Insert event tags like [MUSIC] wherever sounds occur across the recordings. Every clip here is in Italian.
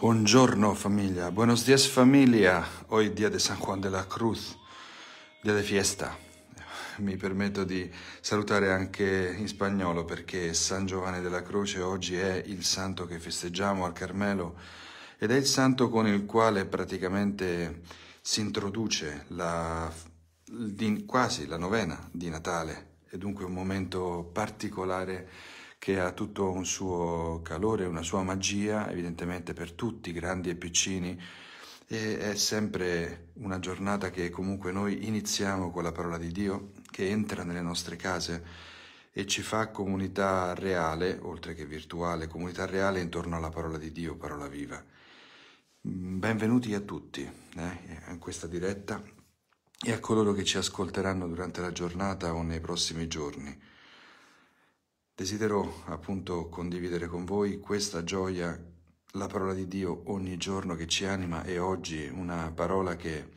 Buongiorno famiglia, buenos días familia. Hoy día de San Juan de la Cruz, día de fiesta. Mi permetto di salutare anche in spagnolo perché San Giovanni della Croce oggi è il santo che festeggiamo al Carmelo ed è il santo con il quale praticamente si introduce la, quasi la novena di Natale. È dunque un momento particolare che ha tutto un suo calore, una sua magia, evidentemente per tutti, grandi e piccini, e è sempre una giornata che comunque noi iniziamo con la parola di Dio, che entra nelle nostre case e ci fa comunità reale, oltre che virtuale, comunità reale intorno alla parola di Dio, parola viva. Benvenuti a tutti eh, in questa diretta e a coloro che ci ascolteranno durante la giornata o nei prossimi giorni. Desidero appunto condividere con voi questa gioia, la parola di Dio ogni giorno che ci anima e oggi una parola che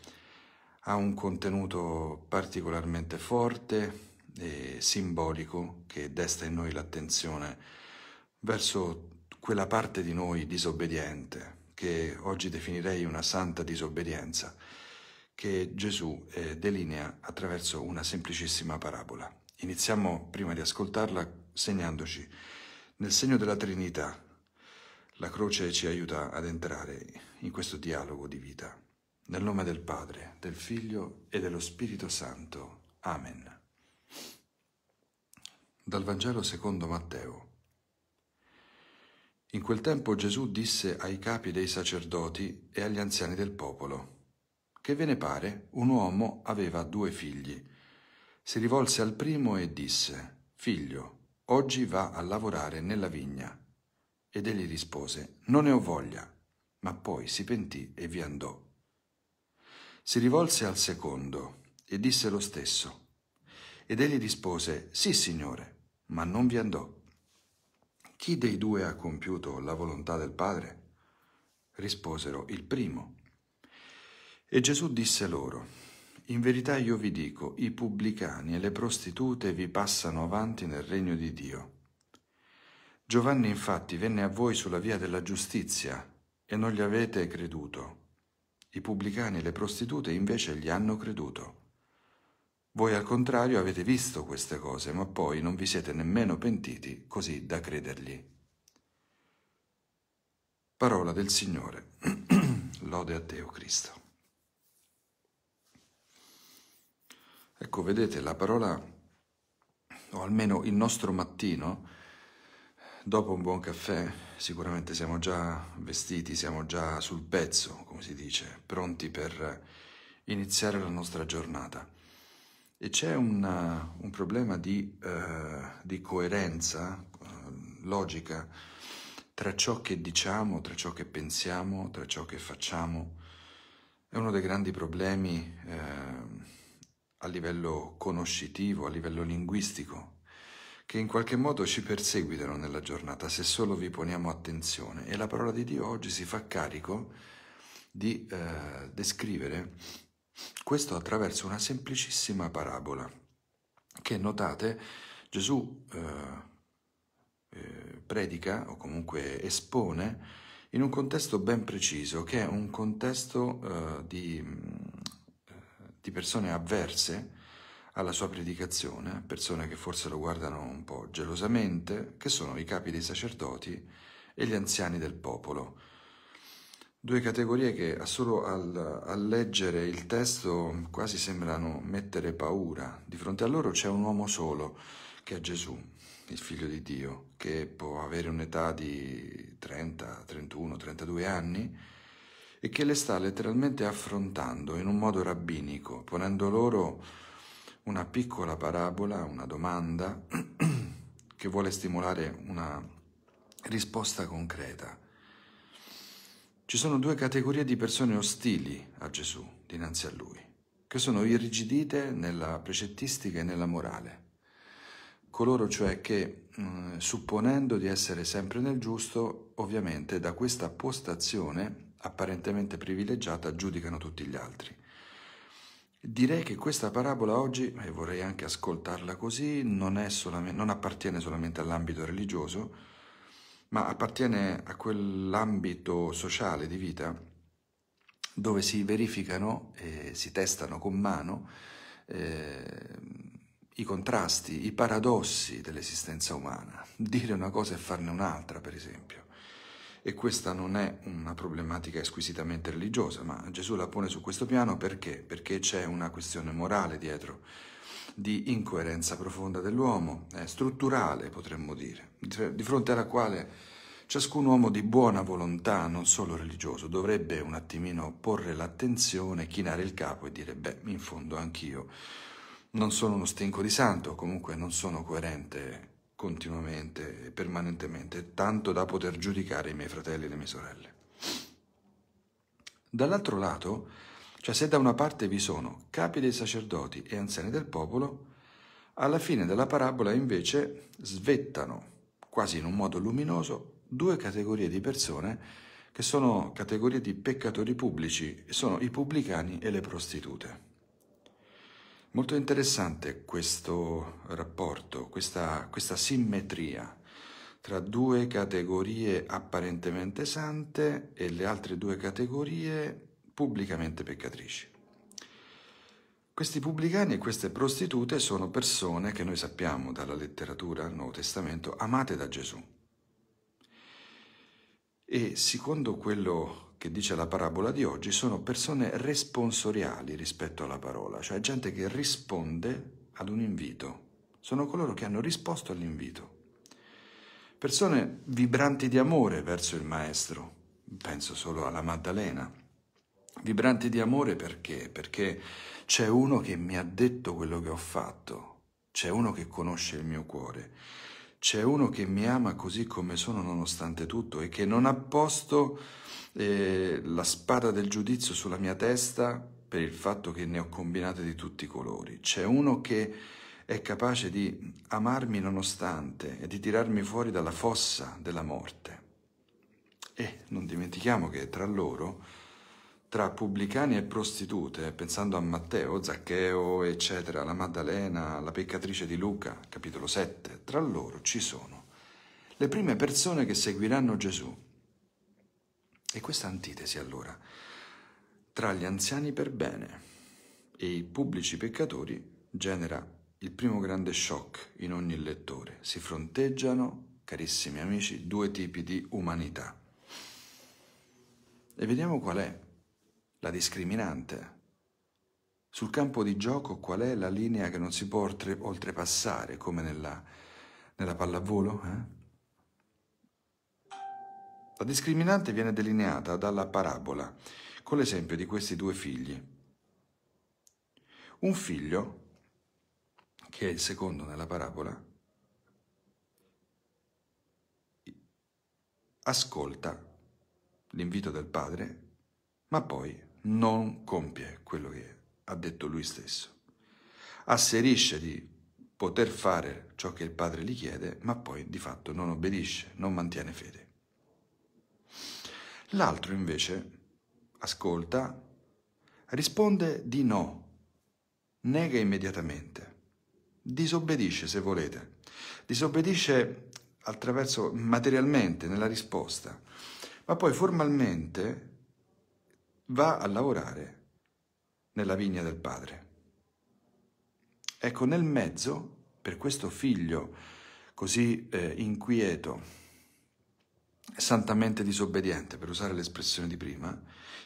ha un contenuto particolarmente forte e simbolico che desta in noi l'attenzione verso quella parte di noi disobbediente, che oggi definirei una santa disobbedienza, che Gesù eh, delinea attraverso una semplicissima parabola. Iniziamo prima di ascoltarla segnandoci nel segno della Trinità. La croce ci aiuta ad entrare in questo dialogo di vita. Nel nome del Padre, del Figlio e dello Spirito Santo. Amen. Dal Vangelo secondo Matteo. In quel tempo Gesù disse ai capi dei sacerdoti e agli anziani del popolo, Che ve ne pare? Un uomo aveva due figli. Si rivolse al primo e disse, Figlio, oggi va a lavorare nella vigna. Ed egli rispose, non ne ho voglia, ma poi si pentì e vi andò. Si rivolse al secondo e disse lo stesso. Ed egli rispose, sì signore, ma non vi andò. Chi dei due ha compiuto la volontà del Padre? Risposero, il primo. E Gesù disse loro, in verità io vi dico, i pubblicani e le prostitute vi passano avanti nel regno di Dio. Giovanni infatti venne a voi sulla via della giustizia e non gli avete creduto. I pubblicani e le prostitute invece gli hanno creduto. Voi al contrario avete visto queste cose, ma poi non vi siete nemmeno pentiti così da credergli. Parola del Signore. [CLEARS THROAT] Lode a Teo Cristo. Ecco, vedete, la parola, o almeno il nostro mattino, dopo un buon caffè, sicuramente siamo già vestiti, siamo già sul pezzo, come si dice, pronti per iniziare la nostra giornata. E c'è un, un problema di, eh, di coerenza eh, logica tra ciò che diciamo, tra ciò che pensiamo, tra ciò che facciamo. È uno dei grandi problemi eh, a livello conoscitivo, a livello linguistico, che in qualche modo ci perseguitano nella giornata se solo vi poniamo attenzione. E la parola di Dio oggi si fa carico di eh, descrivere questo attraverso una semplicissima parabola che notate Gesù eh, eh predica o comunque espone in un contesto ben preciso che è un contesto eh, di di persone avverse alla sua predicazione, persone che forse lo guardano un po' gelosamente, che sono i capi dei sacerdoti e gli anziani del popolo. Due categorie che solo al, al leggere il testo quasi sembrano mettere paura. Di fronte a loro c'è un uomo solo, che è Gesù, il figlio di Dio, che può avere un'età di 30, 31, 32 anni, e che le sta letteralmente affrontando in un modo rabbinico, ponendo loro una piccola parabola, una domanda [CLEARS THROAT] che vuole stimolare una risposta concreta. Ci sono due categorie di persone ostili a Gesù dinanzi a lui, che sono irrigidite nella precettistica e nella morale. Coloro cioè che, mm, supponendo di essere sempre nel giusto, ovviamente da questa postazione apparentemente privilegiata giudicano tutti gli altri. Direi che questa parabola oggi, e vorrei anche ascoltarla così, non, non appartiene solamente all'ambito religioso, ma appartiene a quell'ambito sociale di vita dove si verificano e si testano con mano eh, i contrasti, i paradossi dell'esistenza umana. Dire una cosa e farne un'altra, per esempio. E questa non è una problematica squisitamente religiosa, ma Gesù la pone su questo piano perché? Perché c'è una questione morale dietro, di incoerenza profonda dell'uomo, eh, strutturale potremmo dire, di fronte alla quale ciascun uomo di buona volontà, non solo religioso, dovrebbe un attimino porre l'attenzione, chinare il capo e dire, beh, in fondo anch'io non sono uno stinco di santo, comunque non sono coerente continuamente e permanentemente, tanto da poter giudicare i miei fratelli e le mie sorelle. Dall'altro lato, cioè se da una parte vi sono capi dei sacerdoti e anziani del popolo, alla fine della parabola invece svettano, quasi in un modo luminoso, due categorie di persone che sono categorie di peccatori pubblici, sono i pubblicani e le prostitute. Molto interessante questo rapporto, questa, questa simmetria tra due categorie apparentemente sante e le altre due categorie pubblicamente peccatrici. Questi pubblicani e queste prostitute sono persone che noi sappiamo dalla letteratura del Nuovo Testamento amate da Gesù. E secondo quello che dice la parabola di oggi sono persone responsoriali rispetto alla parola, cioè gente che risponde ad un invito. Sono coloro che hanno risposto all'invito. Persone vibranti di amore verso il Maestro, penso solo alla Maddalena. Vibranti di amore perché? Perché c'è uno che mi ha detto quello che ho fatto, c'è uno che conosce il mio cuore c'è uno che mi ama così come sono nonostante tutto e che non ha posto eh, la spada del giudizio sulla mia testa per il fatto che ne ho combinate di tutti i colori. C'è uno che è capace di amarmi nonostante e di tirarmi fuori dalla fossa della morte. E non dimentichiamo che tra loro tra pubblicani e prostitute, pensando a Matteo, Zaccheo, eccetera, la Maddalena, la peccatrice di Luca, capitolo 7, tra loro ci sono le prime persone che seguiranno Gesù. E questa antitesi allora tra gli anziani per bene e i pubblici peccatori genera il primo grande shock in ogni lettore. Si fronteggiano, carissimi amici, due tipi di umanità. E vediamo qual è la discriminante. Sul campo di gioco qual è la linea che non si può oltre, oltrepassare, come nella, nella pallavolo? Eh? La discriminante viene delineata dalla parabola, con l'esempio di questi due figli. Un figlio, che è il secondo nella parabola, ascolta l'invito del padre, ma poi non compie quello che ha detto lui stesso. Asserisce di poter fare ciò che il padre gli chiede, ma poi di fatto non obbedisce, non mantiene fede. L'altro invece ascolta, risponde di no, nega immediatamente, disobbedisce se volete, disobbedisce attraverso materialmente nella risposta, ma poi formalmente va a lavorare nella vigna del padre. Ecco, nel mezzo, per questo figlio così eh, inquieto, santamente disobbediente, per usare l'espressione di prima,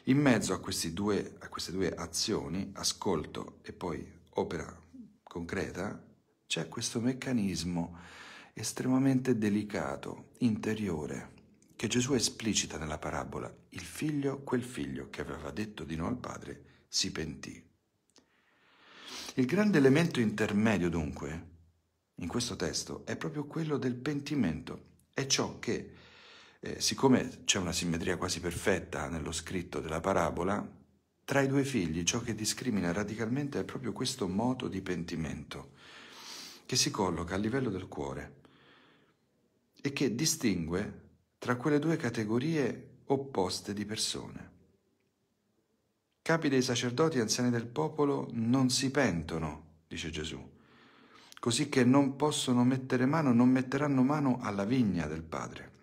in mezzo a, due, a queste due azioni, ascolto e poi opera concreta, c'è questo meccanismo estremamente delicato, interiore, che Gesù esplicita nella parabola, il figlio, quel figlio che aveva detto di no al padre, si pentì. Il grande elemento intermedio, dunque, in questo testo è proprio quello del pentimento. È ciò che, eh, siccome c'è una simmetria quasi perfetta nello scritto della parabola, tra i due figli ciò che discrimina radicalmente è proprio questo moto di pentimento, che si colloca a livello del cuore e che distingue tra quelle due categorie opposte di persone. Capi dei sacerdoti e anziani del popolo non si pentono, dice Gesù, così che non possono mettere mano, non metteranno mano alla vigna del Padre.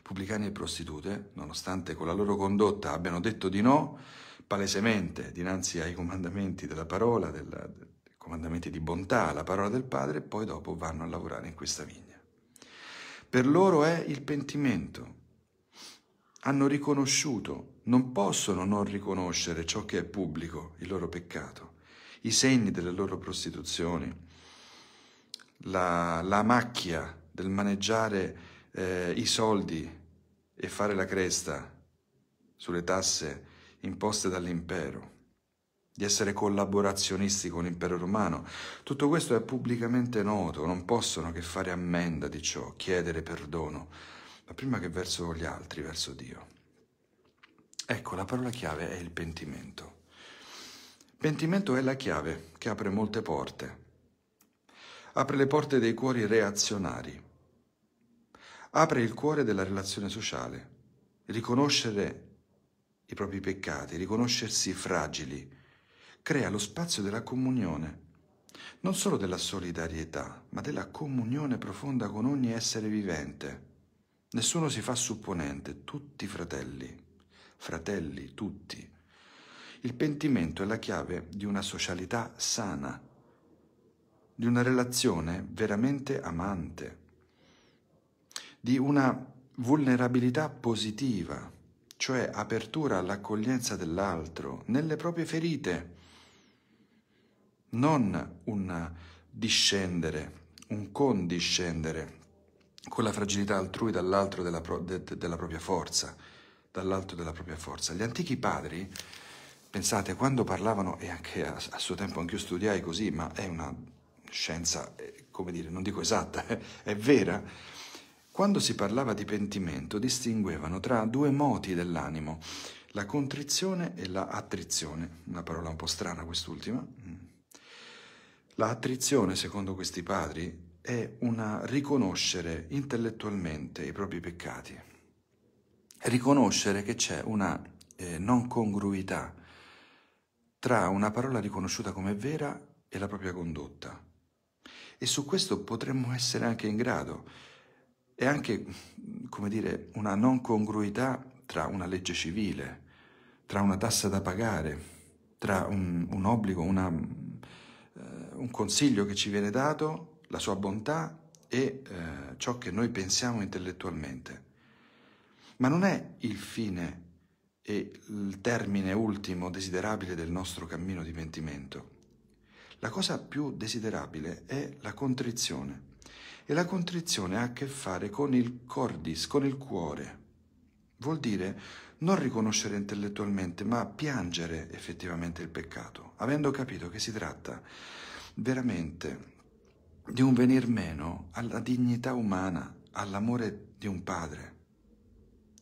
Pubblicani e prostitute, nonostante con la loro condotta abbiano detto di no, palesemente dinanzi ai comandamenti della parola, della, comandamenti di bontà, la parola del Padre, poi dopo vanno a lavorare in questa vigna. Per loro è il pentimento. Hanno riconosciuto, non possono non riconoscere ciò che è pubblico, il loro peccato, i segni delle loro prostituzioni, la, la macchia del maneggiare eh, i soldi e fare la cresta sulle tasse imposte dall'impero di essere collaborazionisti con l'impero romano. Tutto questo è pubblicamente noto, non possono che fare ammenda di ciò, chiedere perdono, ma prima che verso gli altri, verso Dio. Ecco, la parola chiave è il pentimento. Pentimento è la chiave che apre molte porte. Apre le porte dei cuori reazionari. Apre il cuore della relazione sociale. Riconoscere i propri peccati, riconoscersi fragili, crea lo spazio della comunione, non solo della solidarietà, ma della comunione profonda con ogni essere vivente. Nessuno si fa supponente, tutti fratelli, fratelli tutti. Il pentimento è la chiave di una socialità sana, di una relazione veramente amante, di una vulnerabilità positiva, cioè apertura all'accoglienza dell'altro, nelle proprie ferite, non un discendere, un condiscendere con la fragilità altrui dall'alto della, pro, de, della propria forza, dall'alto della propria forza. Gli antichi padri, pensate, quando parlavano, e anche a, a suo tempo anche io studiai così, ma è una scienza, eh, come dire, non dico esatta, [LAUGHS] è vera, quando si parlava di pentimento distinguevano tra due moti dell'animo, la contrizione e la attrizione, una parola un po' strana quest'ultima, mm. La attrizione, secondo questi padri, è una riconoscere intellettualmente i propri peccati, riconoscere che c'è una eh, non congruità tra una parola riconosciuta come vera e la propria condotta. E su questo potremmo essere anche in grado. È anche, come dire, una non congruità tra una legge civile, tra una tassa da pagare, tra un, un obbligo, una, un consiglio che ci viene dato, la sua bontà e eh, ciò che noi pensiamo intellettualmente. Ma non è il fine e il termine ultimo desiderabile del nostro cammino di pentimento. La cosa più desiderabile è la contrizione e la contrizione ha a che fare con il cordis, con il cuore. Vuol dire non riconoscere intellettualmente, ma piangere effettivamente il peccato, avendo capito che si tratta veramente di un venir meno alla dignità umana, all'amore di un padre.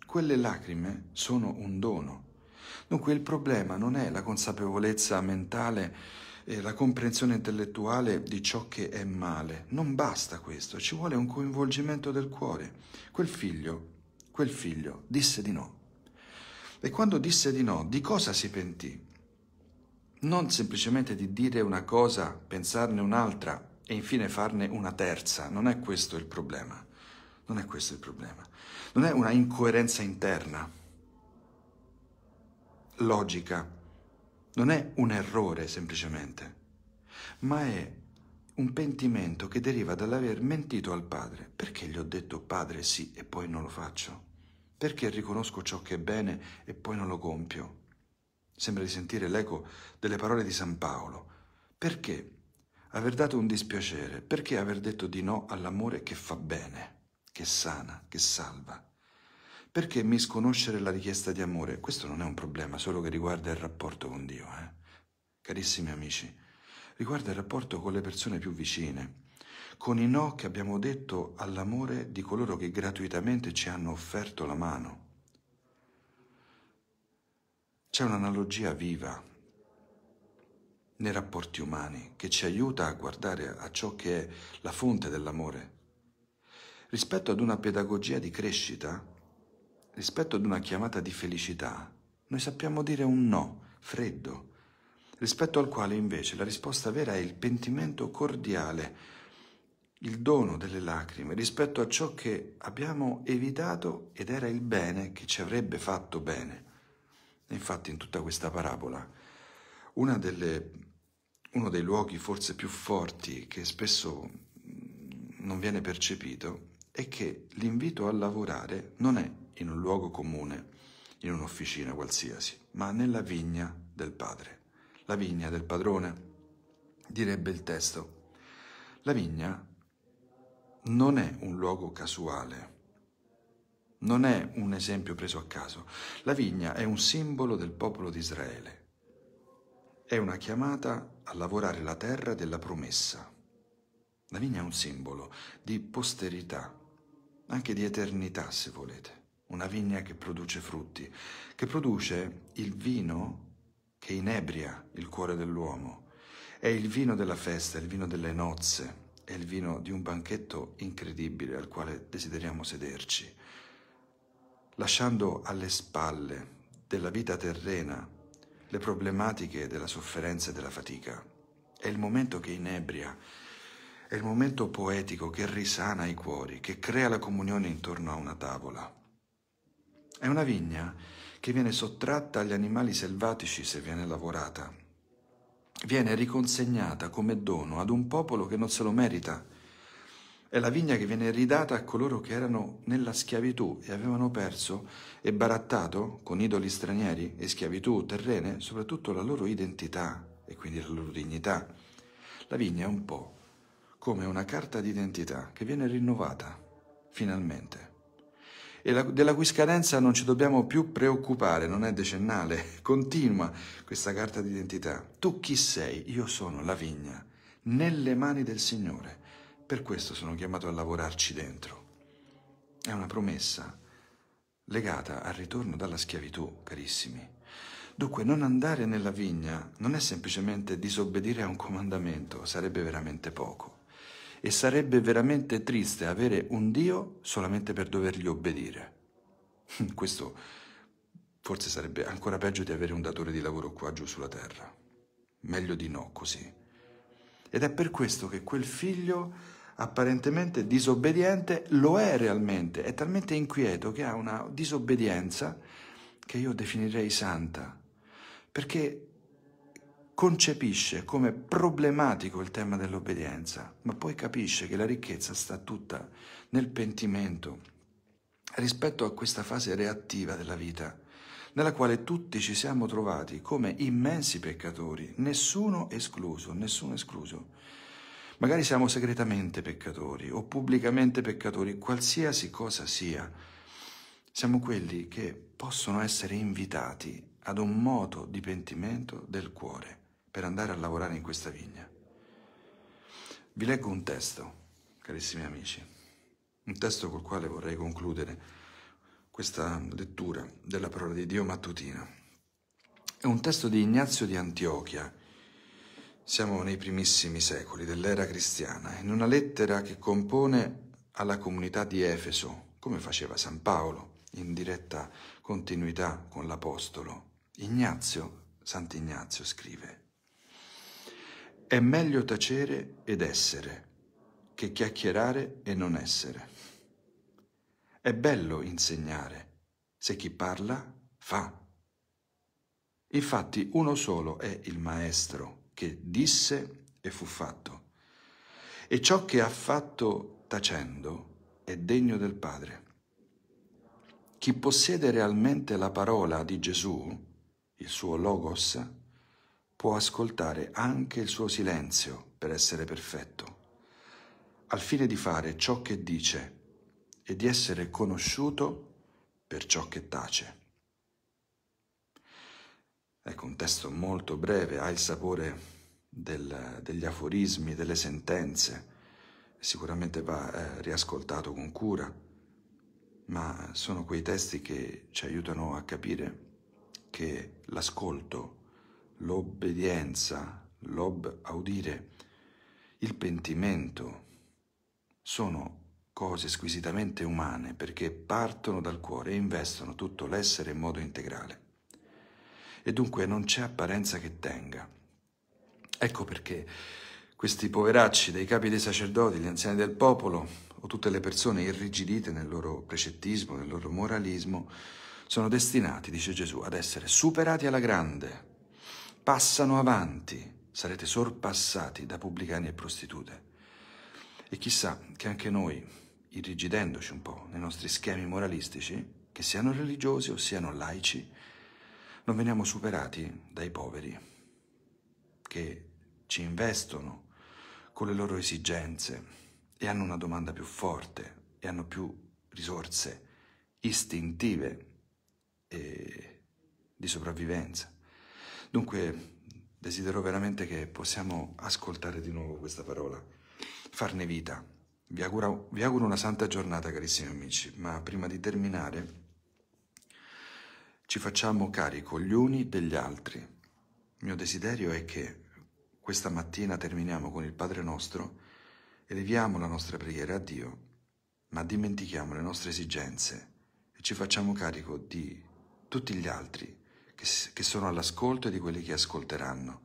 Quelle lacrime sono un dono. Dunque il problema non è la consapevolezza mentale e la comprensione intellettuale di ciò che è male. Non basta questo, ci vuole un coinvolgimento del cuore. Quel figlio, quel figlio disse di no. E quando disse di no, di cosa si pentì? non semplicemente di dire una cosa, pensarne un'altra e infine farne una terza, non è questo il problema. Non è questo il problema. Non è una incoerenza interna, logica, non è un errore semplicemente, ma è un pentimento che deriva dall'aver mentito al padre. Perché gli ho detto padre sì e poi non lo faccio? Perché riconosco ciò che è bene e poi non lo compio? Sembra di sentire l'eco delle parole di San Paolo. Perché aver dato un dispiacere? Perché aver detto di no all'amore che fa bene, che sana, che salva? Perché misconoscere la richiesta di amore? Questo non è un problema solo che riguarda il rapporto con Dio, eh? Carissimi amici, riguarda il rapporto con le persone più vicine, con i no che abbiamo detto all'amore di coloro che gratuitamente ci hanno offerto la mano c'è un'analogia viva nei rapporti umani che ci aiuta a guardare a ciò che è la fonte dell'amore. Rispetto ad una pedagogia di crescita, rispetto ad una chiamata di felicità, noi sappiamo dire un no freddo, rispetto al quale invece la risposta vera è il pentimento cordiale, il dono delle lacrime rispetto a ciò che abbiamo evitato ed era il bene che ci avrebbe fatto bene. Infatti in tutta questa parabola delle, uno dei luoghi forse più forti che spesso mm, non viene percepito è che l'invito a lavorare non è in un luogo comune, in un'officina qualsiasi, ma nella vigna del padre. La vigna del padrone, direbbe il testo. La vigna non è un luogo casuale, non è un esempio preso a caso. La vigna è un simbolo del popolo di Israele. È una chiamata a lavorare la terra della promessa. La vigna è un simbolo di posterità, anche di eternità se volete. Una vigna che produce frutti, che produce il vino che inebria il cuore dell'uomo. È il vino della festa, è il vino delle nozze, è il vino di un banchetto incredibile al quale desideriamo sederci lasciando alle spalle della vita terrena le problematiche della sofferenza e della fatica. È il momento che inebria, è il momento poetico che risana i cuori, che crea la comunione intorno a una tavola. È una vigna che viene sottratta agli animali selvatici se viene lavorata. Viene riconsegnata come dono ad un popolo che non se lo merita è la vigna che viene ridata a coloro che erano nella schiavitù e avevano perso e barattato con idoli stranieri e schiavitù terrene soprattutto la loro identità e quindi la loro dignità. La vigna è un po' come una carta d'identità che viene rinnovata, finalmente, e la, della cui scadenza non ci dobbiamo più preoccupare, non è decennale, [LAUGHS] continua questa carta d'identità. Tu chi sei? Io sono la vigna, nelle mani del Signore per questo sono chiamato a lavorarci dentro. È una promessa legata al ritorno dalla schiavitù, carissimi. Dunque, non andare nella vigna non è semplicemente disobbedire a un comandamento, sarebbe veramente poco. E sarebbe veramente triste avere un Dio solamente per dovergli obbedire. [LAUGHS] Questo forse sarebbe ancora peggio di avere un datore di lavoro qua giù sulla terra. Meglio di no così. Ed è per questo che quel figlio apparentemente disobbediente lo è realmente, è talmente inquieto che ha una disobbedienza che io definirei santa, perché concepisce come problematico il tema dell'obbedienza, ma poi capisce che la ricchezza sta tutta nel pentimento rispetto a questa fase reattiva della vita, nella quale tutti ci siamo trovati come immensi peccatori, nessuno escluso, nessuno escluso. Magari siamo segretamente peccatori o pubblicamente peccatori, qualsiasi cosa sia. Siamo quelli che possono essere invitati ad un moto di pentimento del cuore per andare a lavorare in questa vigna. Vi leggo un testo, carissimi amici, un testo col quale vorrei concludere questa lettura della parola di Dio mattutina. È un testo di Ignazio di Antiochia, siamo nei primissimi secoli dell'era cristiana. In una lettera che compone alla comunità di Efeso, come faceva San Paolo, in diretta continuità con l'Apostolo, Ignazio, Sant'Ignazio scrive è meglio tacere ed essere che chiacchierare e non essere. È bello insegnare se chi parla fa. Infatti uno solo è il maestro che disse e fu fatto. E ciò che ha fatto tacendo è degno del Padre. Chi possiede realmente la parola di Gesù, il suo logos, può ascoltare anche il suo silenzio per essere perfetto, al fine di fare ciò che dice e di essere conosciuto per ciò che tace. Ecco, un testo molto breve, ha il sapore del, degli aforismi, delle sentenze, sicuramente va eh, riascoltato con cura, ma sono quei testi che ci aiutano a capire che l'ascolto, l'obbedienza, l'obaudire, il pentimento sono cose squisitamente umane perché partono dal cuore e investono tutto l'essere in modo integrale e dunque non c'è apparenza che tenga. Ecco perché questi poveracci dei capi dei sacerdoti, gli anziani del popolo o tutte le persone irrigidite nel loro precettismo, nel loro moralismo, sono destinati, dice Gesù, ad essere superati alla grande. Passano avanti, sarete sorpassati da pubblicani e prostitute. E chissà che anche noi, irrigidendoci un po' nei nostri schemi moralistici, che siano religiosi o siano laici, non veniamo superati dai poveri che ci investono con le loro esigenze e hanno una domanda più forte e hanno più risorse istintive di sopravvivenza. Dunque desidero veramente che possiamo ascoltare di nuovo questa parola, farne vita. Vi auguro, vi auguro una santa giornata carissimi amici, ma prima di terminare ci facciamo carico gli uni degli altri. Il mio desiderio è che questa mattina terminiamo con il Padre nostro, eleviamo la nostra preghiera a Dio, ma dimentichiamo le nostre esigenze e ci facciamo carico di tutti gli altri che, che sono all'ascolto e di quelli che ascolteranno,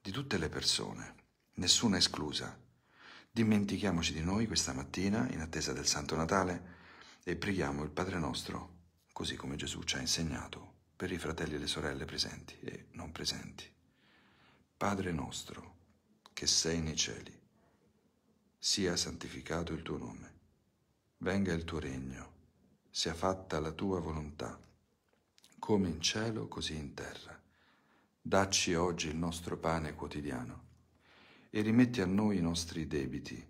di tutte le persone, nessuna esclusa. Dimentichiamoci di noi questa mattina in attesa del Santo Natale e preghiamo il Padre nostro così come Gesù ci ha insegnato, per i fratelli e le sorelle presenti e non presenti. Padre nostro, che sei nei cieli, sia santificato il tuo nome, venga il tuo regno, sia fatta la tua volontà, come in cielo, così in terra. Dacci oggi il nostro pane quotidiano e rimetti a noi i nostri debiti,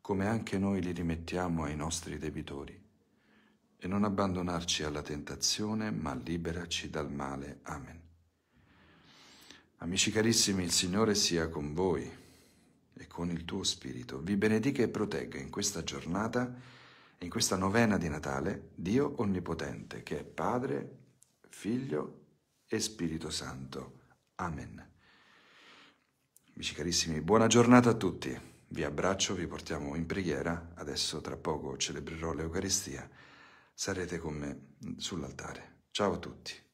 come anche noi li rimettiamo ai nostri debitori e non abbandonarci alla tentazione, ma liberaci dal male. Amen. Amici carissimi, il Signore sia con voi e con il tuo spirito. Vi benedica e protegga in questa giornata, in questa novena di Natale, Dio Onnipotente, che è Padre, Figlio e Spirito Santo. Amen. Amici carissimi, buona giornata a tutti. Vi abbraccio, vi portiamo in preghiera. Adesso tra poco celebrerò l'Eucaristia sarete con me sull'altare. Ciao a tutti.